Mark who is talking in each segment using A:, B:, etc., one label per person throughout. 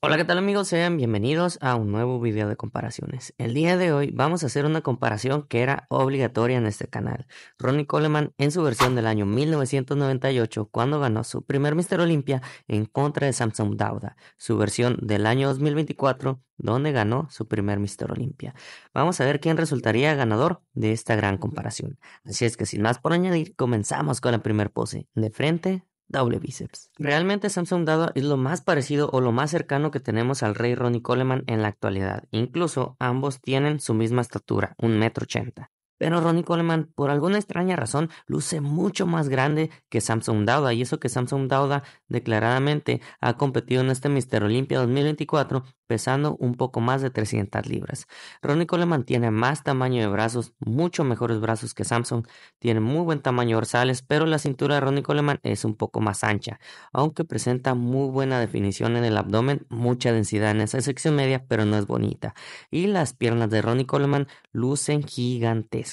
A: Hola, ¿qué tal amigos? Sean bienvenidos a un nuevo video de comparaciones. El día de hoy vamos a hacer una comparación que era obligatoria en este canal. Ronnie Coleman en su versión del año 1998 cuando ganó su primer Mister Olympia en contra de Samsung Dauda, su versión del año 2024 donde ganó su primer Mister Olympia. Vamos a ver quién resultaría ganador de esta gran comparación. Así es que sin más por añadir, comenzamos con la primer pose, de frente doble bíceps. Realmente Samsung Dada es lo más parecido o lo más cercano que tenemos al rey Ronnie Coleman en la actualidad. Incluso ambos tienen su misma estatura, un metro ochenta pero Ronnie Coleman, por alguna extraña razón, luce mucho más grande que Samson Dauda, y eso que Samson Dauda declaradamente ha competido en este Mister Olympia 2024 pesando un poco más de 300 libras. Ronnie Coleman tiene más tamaño de brazos, mucho mejores brazos que Samson, tiene muy buen tamaño dorsales, pero la cintura de Ronnie Coleman es un poco más ancha, aunque presenta muy buena definición en el abdomen, mucha densidad en esa sección media, pero no es bonita. Y las piernas de Ronnie Coleman lucen gigantescas.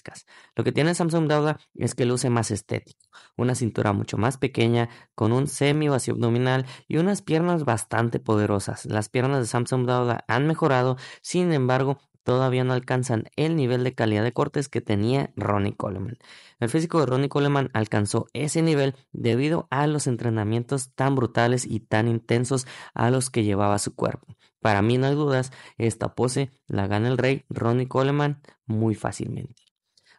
A: Lo que tiene Samsung Dauda es que luce más estético, una cintura mucho más pequeña, con un semi vacío abdominal y unas piernas bastante poderosas. Las piernas de Samsung Dauda han mejorado, sin embargo, todavía no alcanzan el nivel de calidad de cortes que tenía Ronnie Coleman. El físico de Ronnie Coleman alcanzó ese nivel debido a los entrenamientos tan brutales y tan intensos a los que llevaba su cuerpo. Para mí no hay dudas, esta pose la gana el rey Ronnie Coleman muy fácilmente.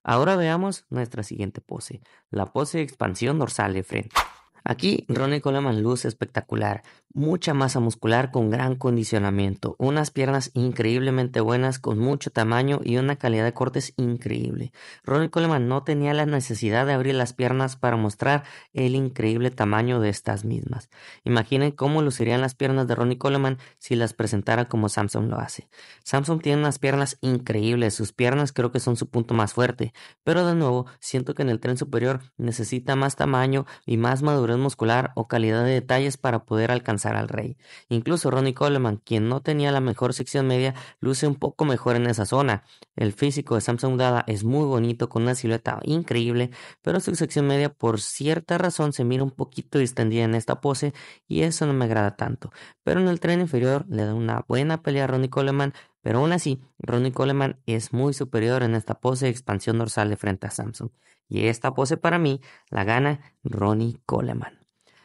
A: Ahora veamos nuestra siguiente pose, la pose de expansión dorsal de frente. Aquí Ronnie Coleman luce espectacular, mucha masa muscular con gran condicionamiento, unas piernas increíblemente buenas con mucho tamaño y una calidad de cortes increíble. Ronnie Coleman no tenía la necesidad de abrir las piernas para mostrar el increíble tamaño de estas mismas. Imaginen cómo lucirían las piernas de Ronnie Coleman si las presentara como Samsung lo hace. Samsung tiene unas piernas increíbles, sus piernas creo que son su punto más fuerte, pero de nuevo siento que en el tren superior necesita más tamaño y más madurez muscular o calidad de detalles para poder alcanzar al rey. Incluso Ronnie Coleman, quien no tenía la mejor sección media, luce un poco mejor en esa zona, el físico de Samsung Dada es muy bonito, con una silueta increíble, pero su sección media por cierta razón se mira un poquito distendida en esta pose y eso no me agrada tanto. Pero en el tren inferior le da una buena pelea a Ronnie Coleman, pero aún así Ronnie Coleman es muy superior en esta pose de expansión dorsal de frente a Samsung. Y esta pose para mí la gana Ronnie Coleman.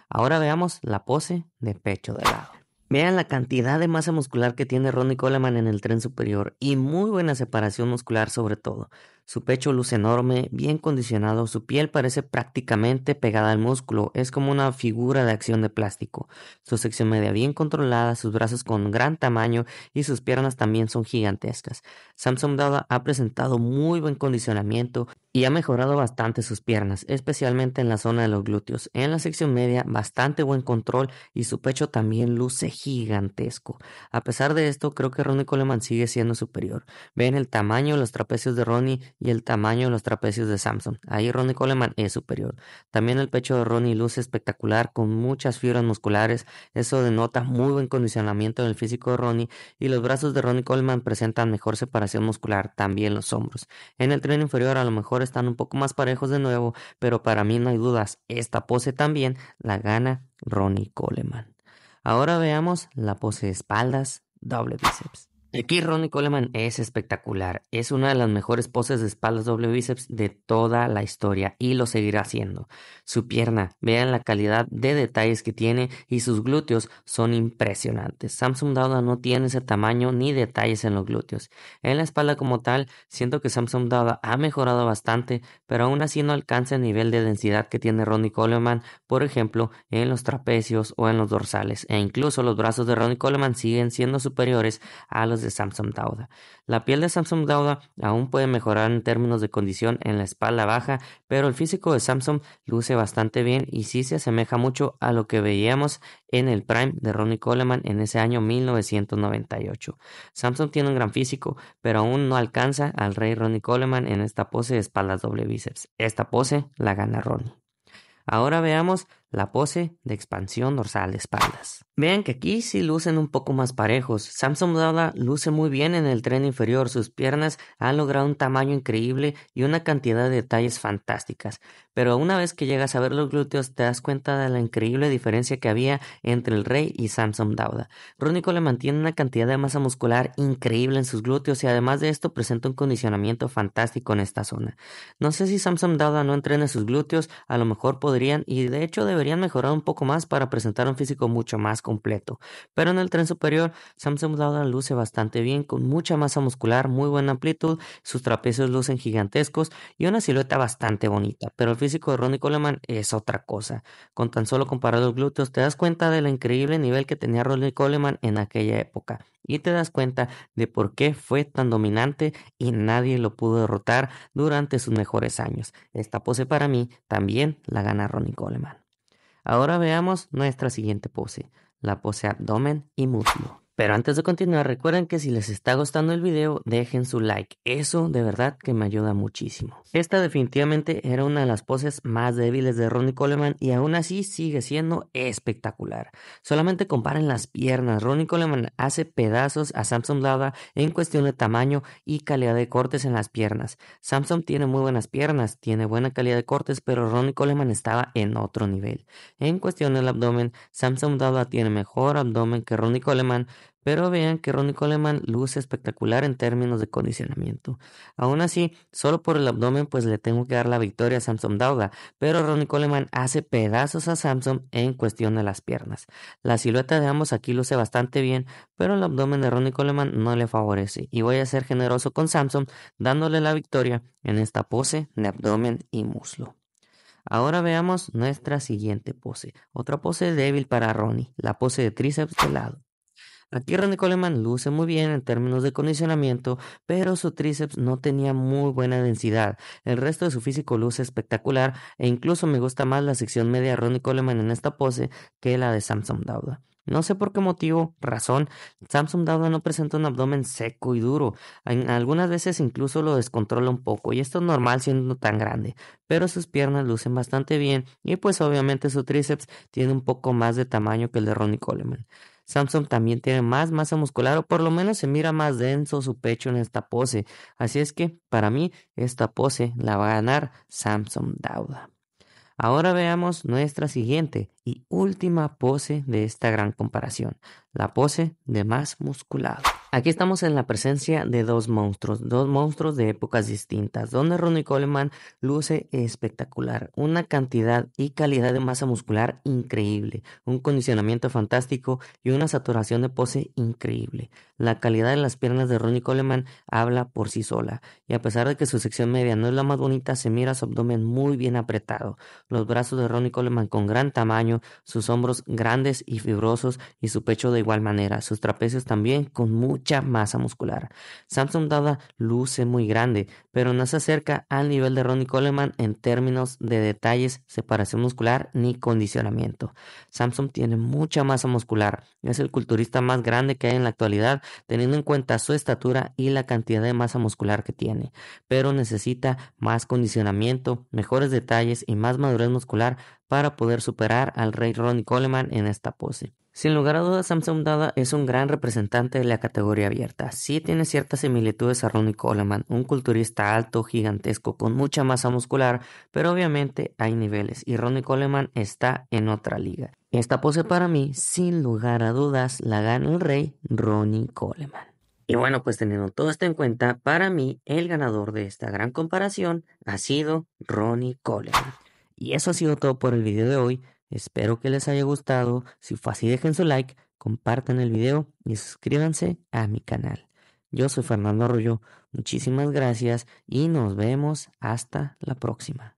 A: Ahora veamos la pose de pecho de lado. Vean la cantidad de masa muscular que tiene Ronnie Coleman en el tren superior y muy buena separación muscular sobre todo. Su pecho luce enorme, bien condicionado, su piel parece prácticamente pegada al músculo, es como una figura de acción de plástico. Su sección media bien controlada, sus brazos con gran tamaño y sus piernas también son gigantescas. Samson Dada ha presentado muy buen condicionamiento y ha mejorado bastante sus piernas, especialmente en la zona de los glúteos. En la sección media, bastante buen control y su pecho también luce gigantesco. A pesar de esto, creo que Ronnie Coleman sigue siendo superior. Ven el tamaño de los trapecios de Ronnie y el tamaño de los trapecios de Samson. Ahí Ronnie Coleman es superior. También el pecho de Ronnie luce espectacular con muchas fibras musculares. Eso denota muy buen condicionamiento en el físico de Ronnie y los brazos de Ronnie Coleman presentan mejor separación muscular, también los hombros. En el tren inferior, a lo mejor están un poco más parejos de nuevo, pero para mí no hay dudas, esta pose también la gana Ronnie Coleman. Ahora veamos la pose de espaldas, doble bíceps. Aquí eh, Ronnie Coleman es espectacular. Es una de las mejores poses de espaldas doble bíceps de toda la historia y lo seguirá haciendo. Su pierna, vean la calidad de detalles que tiene y sus glúteos son impresionantes. Samsung Dada no tiene ese tamaño ni detalles en los glúteos. En la espalda como tal, siento que Samsung Dada ha mejorado bastante, pero aún así no alcanza el nivel de densidad que tiene Ronnie Coleman, por ejemplo, en los trapecios o en los dorsales. E incluso los brazos de Ronnie Coleman siguen siendo superiores a los de Samsung Dauda. La piel de Samsung Dauda aún puede mejorar en términos de condición en la espalda baja, pero el físico de Samsung luce bastante bien y sí se asemeja mucho a lo que veíamos en el Prime de Ronnie Coleman en ese año 1998. Samsung tiene un gran físico, pero aún no alcanza al rey Ronnie Coleman en esta pose de espaldas doble bíceps. Esta pose la gana Ronnie. Ahora veamos la pose de expansión dorsal de espaldas. Vean que aquí sí lucen un poco más parejos. Samson Dauda luce muy bien en el tren inferior, sus piernas han logrado un tamaño increíble y una cantidad de detalles fantásticas. Pero una vez que llegas a ver los glúteos te das cuenta de la increíble diferencia que había entre el Rey y Samson Dauda. Rúnico le mantiene una cantidad de masa muscular increíble en sus glúteos y además de esto presenta un condicionamiento fantástico en esta zona. No sé si Samson Dauda no entrena sus glúteos, a lo mejor podrían y de hecho debe deberían mejorar un poco más para presentar un físico mucho más completo. Pero en el tren superior, Samsung la luce bastante bien, con mucha masa muscular, muy buena amplitud, sus trapecios lucen gigantescos y una silueta bastante bonita. Pero el físico de Ronnie Coleman es otra cosa. Con tan solo comparar los glúteos, te das cuenta del increíble nivel que tenía Ronnie Coleman en aquella época. Y te das cuenta de por qué fue tan dominante y nadie lo pudo derrotar durante sus mejores años. Esta pose para mí también la gana Ronnie Coleman. Ahora veamos nuestra siguiente pose, la pose abdomen y muslo. Pero antes de continuar, recuerden que si les está gustando el video, dejen su like. Eso de verdad que me ayuda muchísimo. Esta definitivamente era una de las poses más débiles de Ronnie Coleman y aún así sigue siendo espectacular. Solamente comparen las piernas. Ronnie Coleman hace pedazos a Samsung Dada en cuestión de tamaño y calidad de cortes en las piernas. Samsung tiene muy buenas piernas, tiene buena calidad de cortes, pero Ronnie Coleman estaba en otro nivel. En cuestión del abdomen, Samsung Dada tiene mejor abdomen que Ronnie Coleman pero vean que Ronnie Coleman luce espectacular en términos de condicionamiento. Aún así, solo por el abdomen pues le tengo que dar la victoria a Samson Dauda, pero Ronnie Coleman hace pedazos a Samson en cuestión de las piernas. La silueta de ambos aquí luce bastante bien, pero el abdomen de Ronnie Coleman no le favorece y voy a ser generoso con Samson dándole la victoria en esta pose de abdomen y muslo. Ahora veamos nuestra siguiente pose, otra pose débil para Ronnie, la pose de tríceps de lado. Aquí Ronnie Coleman luce muy bien en términos de condicionamiento, pero su tríceps no tenía muy buena densidad. El resto de su físico luce espectacular e incluso me gusta más la sección media de Ronnie Coleman en esta pose que la de Samson Dauda. No sé por qué motivo, razón, Samsung Dauda no presenta un abdomen seco y duro. algunas veces incluso lo descontrola un poco, y esto es normal siendo tan grande. Pero sus piernas lucen bastante bien, y pues obviamente su tríceps tiene un poco más de tamaño que el de Ronnie Coleman. Samson también tiene más masa muscular o por lo menos se mira más denso su pecho en esta pose. Así es que para mí esta pose la va a ganar Samson Dauda. Ahora veamos nuestra siguiente y última pose de esta gran comparación, la pose de más musculado. Aquí estamos en la presencia de dos monstruos, dos monstruos de épocas distintas, donde Ronnie Coleman luce espectacular, una cantidad y calidad de masa muscular increíble, un condicionamiento fantástico y una saturación de pose increíble. La calidad de las piernas de Ronnie Coleman habla por sí sola, y a pesar de que su sección media no es la más bonita, se mira su abdomen muy bien apretado, los brazos de Ronnie Coleman con gran tamaño, sus hombros grandes y fibrosos y su pecho de igual manera, sus trapecios también con mucho masa muscular. Samsung Dada luce muy grande, pero no se acerca al nivel de Ronnie Coleman en términos de detalles, separación muscular ni condicionamiento. Samsung tiene mucha masa muscular, es el culturista más grande que hay en la actualidad, teniendo en cuenta su estatura y la cantidad de masa muscular que tiene, pero necesita más condicionamiento, mejores detalles y más madurez muscular para poder superar al rey Ronnie Coleman en esta pose. Sin lugar a dudas, Samsung Dada es un gran representante de la categoría abierta. Sí tiene ciertas similitudes a Ronnie Coleman, un culturista alto, gigantesco, con mucha masa muscular, pero obviamente hay niveles y Ronnie Coleman está en otra liga. Esta pose para mí, sin lugar a dudas, la gana el rey Ronnie Coleman. Y bueno, pues teniendo todo esto en cuenta, para mí el ganador de esta gran comparación ha sido Ronnie Coleman. Y eso ha sido todo por el video de hoy. Espero que les haya gustado. Si fue así, dejen su like, compartan el video y suscríbanse a mi canal. Yo soy Fernando Arroyo. Muchísimas gracias y nos vemos hasta la próxima.